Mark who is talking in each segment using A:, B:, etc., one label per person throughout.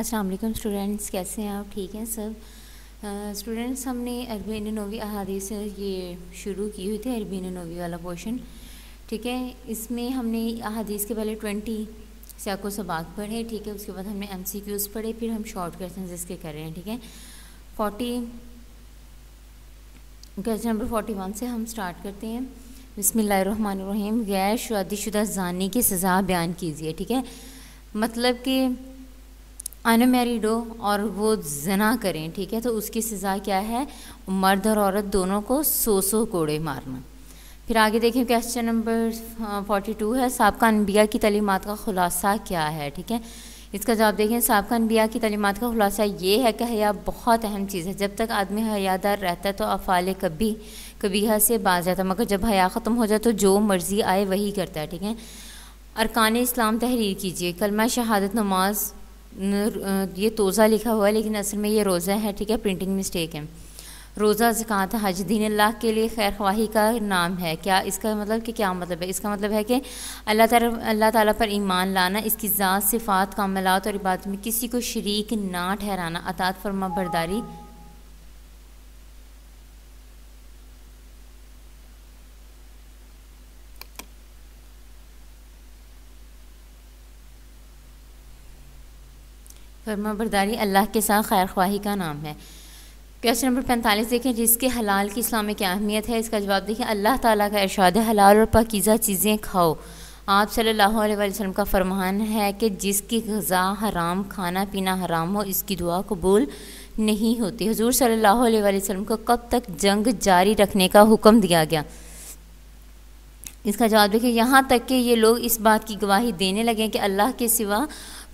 A: अस्सलाम वालेकुम स्टूडेंट्स कैसे हैं आप ठीक हैं सब स्टूडेंट्स हमने अरबीन नोवी अहादीस ये शुरू की हुई थी अरबीन नवी वाला पोर्शन ठीक है इसमें हमने अहादीस के पहले ट्वेंटी सैको सबाक पढ़े ठीक है उसके बाद हमने एम सी क्यूज़ पढ़े फिर हम शॉर्ट क्वेश्चन इसके कर रहे हैं ठीक है forty question number forty one से हम स्टार्ट करते हैं बसमिल्लर गैर शादीशुदा जानी की सज़ा बयान कीजिए ठीक है मतलब कि अनमेरिड हो और वो जना करें ठीक है तो उसकी सज़ा क्या है मर्द और औरत दोनों को सौ सो कोड़े मारना फिर आगे देखें क्वेश्चन नंबर फोर्टी टू है सबका अनबिया की तलीमत का ख़ुलासा क्या है ठीक है इसका जवाब देखें सबका अनबिया की तलीमत का खुलासा ये है कि हया बहुत अहम चीज़ है जब तक आदमी हयादार रहता है तो अफाल कभी कभी से बाज जाता मगर जब हया ख़त्म हो जाए तो जो मर्ज़ी आए वही करता है ठीक है अरकान इस्लाम तहरीर कीजिए कलमा शहादत नमाज ये तोज़ा लिखा हुआ है लेकिन असल में ये रोज़ा है ठीक है प्रिंटिंग मिस्टेक है रोज़ा से ज़क़़त हज दीन अल्लाह के लिए खैर ख्वाही का नाम है क्या इसका मतलब कि क्या मतलब है इसका मतलब है कि अल्लाह तरफ अल्लाह ताला पर ईमान लाना इसकी ज़ात सिफ़ात कामलात और इबादत में किसी को शरीक ना ठहराना अतात फरमा बरदारी फर्मा बरदारी अल्लाह के साथ खैर ख्वाही का नाम है क्वेश्चन नंबर पैंतालीस देखें जिसके हलाल की इस्लाम में क्या अहमियत है इसका जवाब देखें अल्लाह ताला का इरशाद हलाल और पाकिज़ा चीज़ें खाओ आप सल्लल्लाहु अलैहि वसल्लम का फरमान है कि जिसकी गज़ा हराम खाना पीना हराम हो इसकी दुआ कबूल नहीं होती हजूर सल्लल्लाहु अलैहि वसल्लम को कब तक जंग जारी रखने का हुक्म दिया गया इसका जवाब देखिए यहाँ तक कि ये लोग इस बात की गवाही देने लगे कि अल्लाह के सिवा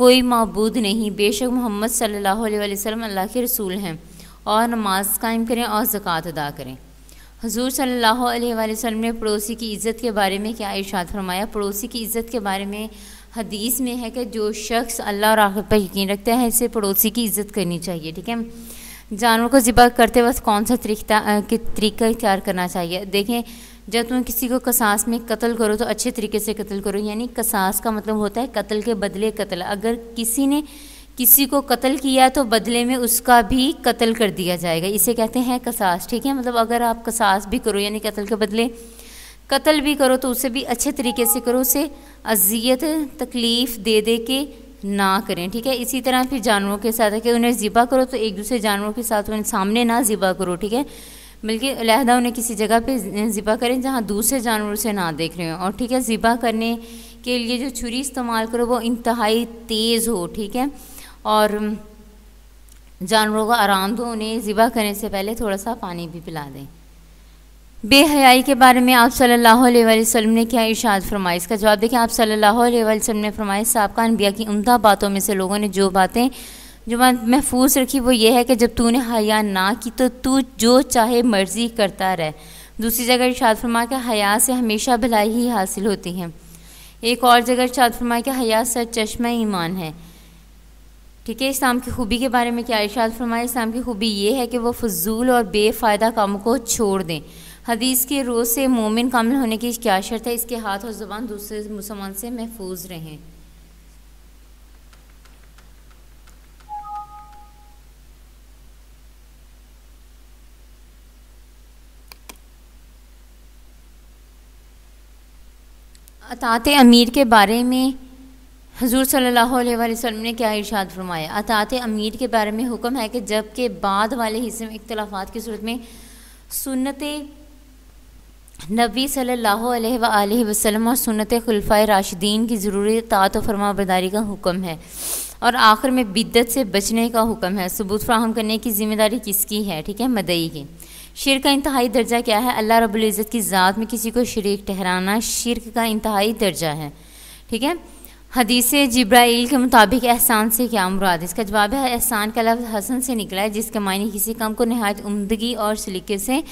A: कोई मबूद नहीं बेशक मोहम्मद सल्लल्लाहु अलैहि वसल्लम अल्लाह के रसूल हैं और नमाज कायम करें और ज़क़़त अदा करें हजूर सल्लल्लाहु अलैहि वसल्लम ने पड़ोसी की इज़्ज़त के बारे में क्या इशाद फरमाया पड़ोसी की इज़्ज़त के बारे में हदीस में है कि जो शख्स अल्लाह और आखिर पर यकीन रखता है इसे पड़ोसी की इज़्ज़त करनी चाहिए ठीक है जानवर को ज़िबा करते वक्त कौन सा तरीका तरीका इख्तियार करना चाहिए देखें जब तुम किसी को कसास में कत्ल करो तो अच्छे तरीके से कत्ल करो यानी कसास का मतलब होता है कत्ल के बदले कत्ल अगर किसी ने किसी को कत्ल किया तो बदले में उसका भी कत्ल कर दिया जाएगा इसे कहते हैं कसास ठीक है मतलब अगर आप कसास भी करो यानी कत्ल के बदले कत्ल भी करो तो उसे भी अच्छे तरीके से करो उसे अजियत तकलीफ़ दे दे के ना करें ठीक है इसी तरह फिर जानवरों के साथ है कि उन्हें ज़िबा करो तो एक दूसरे जानवरों के साथ उन्हें सामने ना ज़िबा करो ठीक है बल्कि अलहदा उन्हें किसी जगह पे ज़िबा करें जहाँ दूसरे जानवर से ना देख रहे हों और ठीक है ज़िबा करने के लिए जो छुरी इस्तेमाल करो वो इंतहाई तेज़ हो ठीक है और जानवरों को आराम दो उन्हें ज़िबा करने से पहले थोड़ा सा पानी भी पिला दें बेहयाई के बारे में आप सल्लल्लाहु अलैहि वसल्लम ने क्या इर्शाद फरमाया इसका जवाब देखें आप सल्लल्लाहु अलैहि वसल्लम ने फरमाया का अनबिया की उमदा बातों में से लोगों ने जो बातें जो महफूज रखी वो ये है कि जब तूने हया ना की तो तू जो चाहे मर्जी करता रहे दूसरी जगह इर्शाद फरमा के हया से हमेशा भलाई ही हासिल होती है एक और जगह इर्शाद फरमा के हया सर चश्मा ईमान है ठीक है इस्लाम की खूबी के बारे में क्या इर्शाद फरमाया इस्लाम की खूबी ये है कि वो फजूल और बेफ़ायदा कामों को छोड़ दें हदीस के रोज़ से मोमिन कामिल होने की क्या शर्त है इसके हाथ और ज़ुबान दूसरे मुसलमान से महफूज रहें अतात अमीर के बारे में हजूर सल्लल्लाहु अलैहि वसल्लम ने क्या इरशाद फरमाया अतात अमीर के बारे में हुक्म है कि जबकि बाद वाले हिस्से में इख्तलाफात की सूरत में सुन्नत नबी सल्लल्लाहु अलैहि वसल्लम और सुन्नत खुलफा राशिदीन की ज़रूरी तात फरमा फरमाबरदारी का हुक्म है और आखिर में बिद्दत से बचने का हुक्म है सबूत फ्राहम करने की ज़िम्मेदारी किसकी है ठीक है मदई की शिर का इंतहाई दर्जा क्या है अल्लाह रबुल्ज़त की ज़ात में किसी को शरीक ठहराना शिरक का इंतहाई दर्जा है ठीक है हदीस जब्राइल के मुताबिक एहसान से क्या मुराद इसका जवाब है एहसान का लफ्ज़ हसन से निकला है जिसका मायने किसी काम को नहायत उमदगी और सलीके से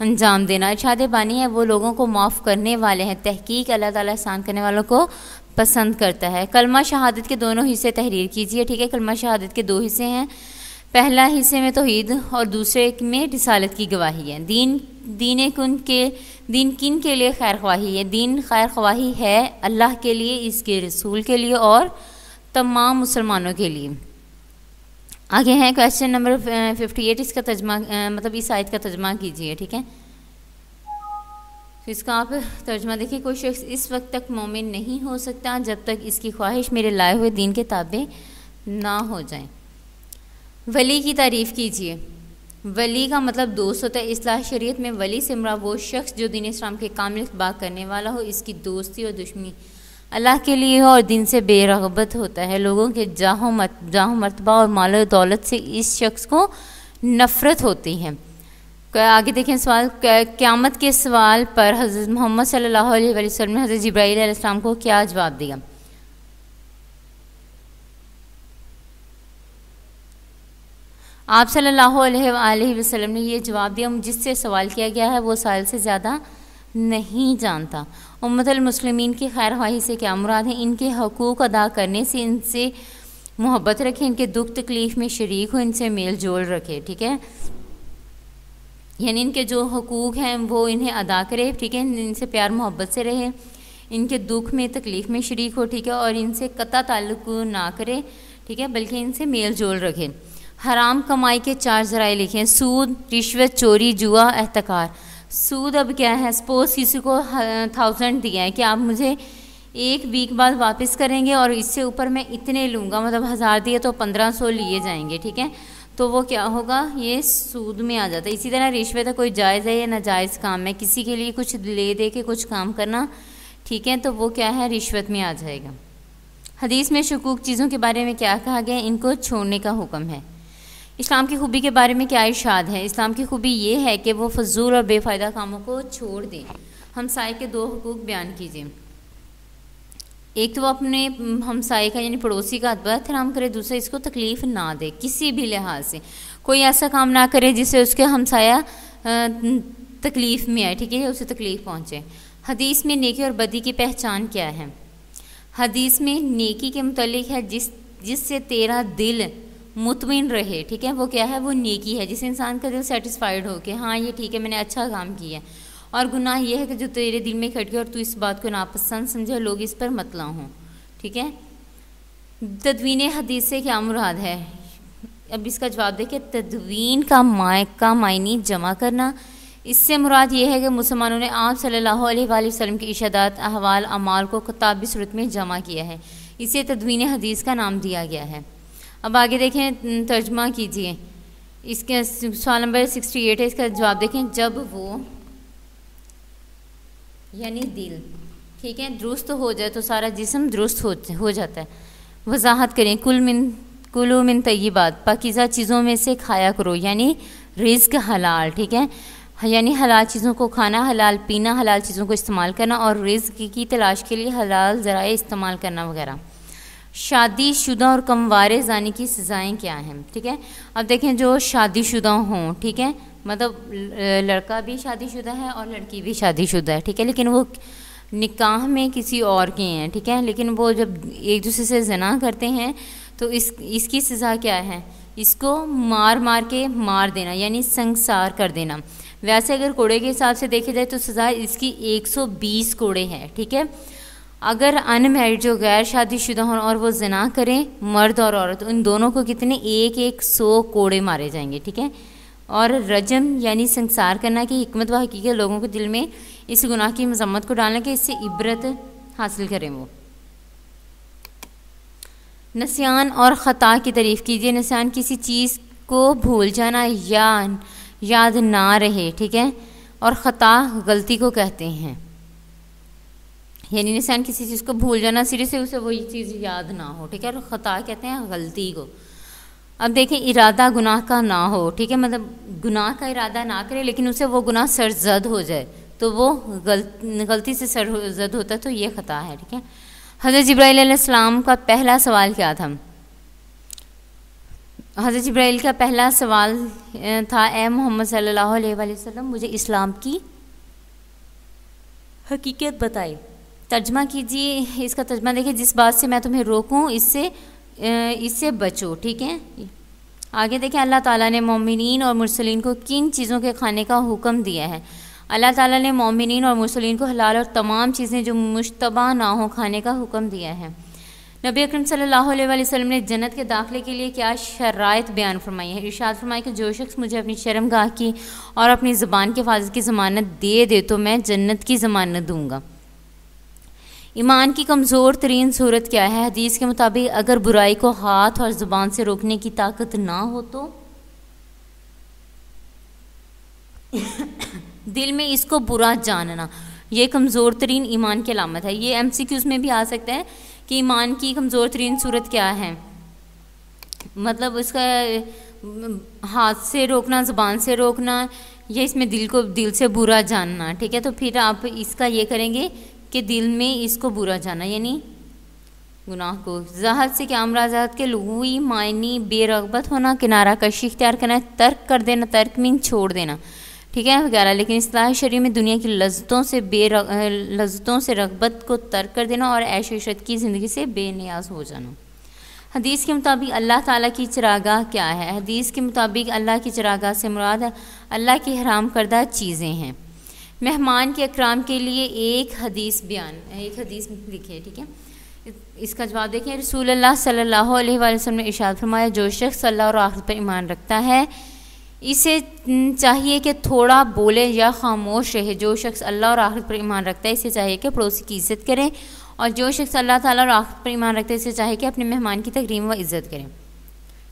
A: अंजाम देना इशाद बानी है वो लोगों को माफ़ करने वाले हैं तहकीक अल्लाह ताला एहसान करने वालों को पसंद करता है कलमा शहादत के दोनों हिस्से तहरीर कीजिए ठीक है कलमा शहादत के दो हिस्से हैं पहला हिस्से में तोहद और दूसरे में रिसालत की गवाही है दीन दीन कन के दीन किन के लिए खैर खवाही है दीन खैर खवाही है अल्लाह के लिए इसके रसूल के लिए और तमाम मुसलमानों के लिए आगे हैं क्वेश्चन नंबर फिफ्टी एट इसका तर्जमा मतलब इस आयत का तर्जमा कीजिए ठीक है तो इसका आप तर्जमा देखिए कोई शख्स इस वक्त तक मोमिन नहीं हो सकता जब तक इसकी ख्वाहिश मेरे लाए हुए दीन के ताबे ना हो जाए वली की तारीफ़ कीजिए वली का मतलब दोस्त होता है इस्लाह शरीयत में वली से मरा वो शख्स जो दिन इस्लाम के कामिल बात करने वाला हो इसकी दोस्ती और दुश्मनी अल्लाह के लिए हो और दिन से बेरगबत होता है लोगों के जाहो मत जाहो मरतबा और माल दौलत से इस शख्स को नफ़रत होती है आगे देखें सवाल क़्यामत के सवाल पर हज़रत मोहम्मद सल्लल्लाहु अलैहि वसल्लम ने हज़रत जब्राईलम को क्या जवाब दिया आप सल्लल्लाहु अलैहि वसल्लम ने यह जवाब दिया जिससे सवाल किया गया है वो साल से ज़्यादा नहीं जानता उम्मतलमसलमिन की खैर ख्वाही से क्या मुराद है इनके हकूक़ अदा करने से इनसे मोहब्बत रखें इनके दुख तकलीफ़ में शरीक हो इनसे मेल जोल रखें ठीक है यानी इनके जो हकूक़ हैं वो इन्हें अदा करे ठीक है इनसे प्यार मोहब्बत से रहें इनके दुख में तकलीफ़ में शरीक हो ठीक है और इनसे कता ताल्लुक ना करे ठीक है बल्कि इनसे मेल जोल रखें हराम कमाई के चार जराए लिखे हैं सूद रिश्वत चोरी जुआ एहतकार सूद अब क्या है सपोज किसी को थाउजेंड दिया है कि आप मुझे एक वीक बाद वापस करेंगे और इससे ऊपर मैं इतने लूँगा मतलब हज़ार दिए तो पंद्रह सौ लिए जाएंगे ठीक है तो वो क्या होगा ये सूद में आ जाता है इसी तरह रिश्वत कोई जायज़ है या नाजायज़ काम है किसी के लिए कुछ ले दे के कुछ काम करना ठीक है तो वो क्या है रिश्वत में आ जाएगा हदीस में शकूक चीज़ों के बारे में क्या कहा गया इनको छोड़ने का हुक्म है इस्लाम की खूबी के बारे में क्या इर्शाद है इस्लाम की खूबी ये है कि वो फजूल और बेफायदा कामों को छोड़ दें हमसाए के दो हकूक़ बयान कीजिए एक तो वो अपने हमसाए का यानी पड़ोसी का अदब एहतराम करे दूसरा इसको तकलीफ़ ना दे किसी भी लिहाज से कोई ऐसा काम ना करे जिससे उसके हमसाया तकलीफ़ में आए ठीक है उसे तकलीफ़ पहुँचे हदीस में नेकी और बदी की पहचान क्या है हदीस में नेकी के मतलब है जिस जिससे तेरा दिल मुतमिन रहे ठीक है वो क्या है वो नेकी है जिस इंसान का दिल सेटिस्फाइड हो कि हाँ ये ठीक है मैंने अच्छा काम किया है और गुनाह यह है कि जो तेरे दिल में खट गया और तू इस बात को नापसंद समझे लोग इस पर मतला हों ठीक है तदवीन हदीस से क्या मुराद है अब इसका जवाब देखिए तदवीन का माय का मायनी जमा करना इससे मुराद ये है कि मुसलमानों ने आप सल्लल्लाहु अलैहि वसल्लम की इशादात अहवाल अमाल को किताबी सूरत में जमा किया है इसे तदवीन हदीस का नाम दिया गया है अब आगे देखें तर्जमा कीजिए इसके सवाल नंबर सिक्सटी एट है इसका जवाब देखें जब वो यानी दिल ठीक है दुरुस्त हो जाए तो सारा जिसम दुरुस्त हो हो जाता है वजाहत करें कुल मिन कुल मिन तयबात पाकिज़ा चीज़ों में से खाया करो यानी रिज्क हलाल ठीक है यानी हलाल चीज़ों को खाना हलाल पीना हलाल चीज़ों को इस्तेमाल करना और रिज्क की तलाश के लिए हलाल ज़रा इस्तेमाल करना वगैरह शादीशुदा और कमवारे जाने की सज़ाएँ क्या हैं ठीक है अब देखें जो शादीशुदा हों ठीक है मतलब लड़का भी शादीशुदा है और लड़की भी शादीशुदा है ठीक है लेकिन वो निकाह में किसी और के हैं ठीक है लेकिन वो जब एक दूसरे से जना करते हैं तो इस इसकी सज़ा क्या है इसको मार मार के मार देना यानी संसार कर देना वैसे अगर कोड़े के हिसाब से देखे जाए तो सज़ा इसकी 120 कोड़े हैं ठीक है थीके? अगर अनमेरिड जो गैर शादीशुदा हों और वो जना करें मर्द और औरत उन दोनों को कितने एक एक सौ कोड़े मारे जाएंगे ठीक है और रजम यानी संसार करना कि हमत व हकीकत लोगों के दिल में इस गुनाह की मजम्मत को डालना कि इससे इबरत हासिल करें वो नसियान और ख़ता की तारीफ़ कीजिए नसियान किसी चीज़ को भूल जाना या याद ना रहे ठीक है और ख़ता गलती को कहते हैं यानी इंसान किसी चीज़ को भूल जाना सिरे से उसे वही चीज़ याद ना हो ठीक है और ख़ता कहते हैं गलती को अब देखें इरादा गुनाह का ना हो ठीक है मतलब गुनाह का इरादा ना करे लेकिन उसे वो गुनाह सरजद हो जाए तो वो गलत गलती से सरजद होता है तो ये ख़ता है ठीक है हज़रत जब्राईसम का पहला सवाल क्या था हज़रत जब्राइल का पहला सवाल था ए मोहम्मद सल्लल्लाहु अलैहि वसल्लम मुझे इस्लाम की हकीकत बताई तर्जमा कीजिए इसका तर्जमा देखिए जिस बात से मैं तुम्हें रोकूं इससे इससे बचो ठीक है आगे देखें अल्लाह ताला ने मोमिन और मुरसलिन को किन चीज़ों के खाने का हुक्म दिया है अल्लाह ताला ने मोमिन और मुसलिन को हलाल और तमाम चीज़ें जो मुशतबा ना हो खाने का हुक्म दिया है नबी अकरम सल्लल्लाहु अलैहि वसल्लम ने जन्नत के दाखिले के लिए क्या शरात बयान फरमाई है इर्शाद फरमाई कि जो शख्स मुझे अपनी शर्मगाह की और अपनी ज़बान की हिफाजत की ज़मानत दे दे तो मैं जन्नत की ज़मानत दूँगा ईमान की कमज़ोर तरीन सूरत क्या है हदीस के मुताबिक अगर बुराई को हाथ और ज़ुबान से रोकने की ताकत ना हो तो दिल में इसको बुरा जानना ये कमज़ोर तरीन ईमान की अलामत है ये एम सी क्यूज़ में भी आ सकता है कि ईमान की कमज़ोर तरीन सूरत क्या है मतलब उसका हाथ से रोकना ज़ुबान से रोकना या इसमें दिल को दिल से बुरा जानना ठीक है तो फिर आप इसका ये करेंगे के दिल में इसको बुरा जाना यानी गुनाह को जहद से क्या अमराजात के लगुई मायनी बेरगबत होना किनारा कशी इख्तियार करना तर्क कर देना तर्क मीन छोड़ देना ठीक है वगैरह लेकिन इसलाह शरीर में दुनिया की लज्जतों से बे लज्जतों से रगबत को तर्क कर देना और ऐश की ज़िंदगी से बेनियाज हो जाना हदीस के मुताबिक अल्लाह ताला की चरागाह क्या है हदीस के मुताबिक अल्लाह की चरागाह से मुराद अल्लाह की हराम करदा चीज़ें हैं मेहमान के अक्राम के लिए एक हदीस बयान एक हदीस लिखी है ठीक है इसका जवाब देखें रसूल अल्लाह सल्लल्लाहु अलैहि वसल्लम ने इशाद फरमाया जो शख्स अल्लाह और आखिर पर ईमान रखता है इसे चाहिए कि थोड़ा बोले या खामोश रहे जो शख्स अल्लाह और आखिरत पर ईमान रखता है इसे चाहिए कि पड़ोसी की इज्जत करें और जो शख्स अल्लाह ताला और आखिर पर ईमान रखता है इसे चाहिए कि अपने मेहमान की तकरीम व इज़्ज़त करें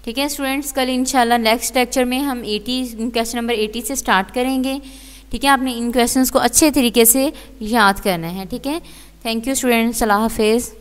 A: ठीक है स्टूडेंट्स कल इंशाल्लाह नेक्स्ट लेक्चर में हम एटी क्वेश्चन नंबर एटी से स्टार्ट करेंगे ठीक है आपने इन क्वेश्चंस को अच्छे तरीके से याद करना है ठीक है थैंक यू स्टूडेंट्स अल्लाह हाफिज़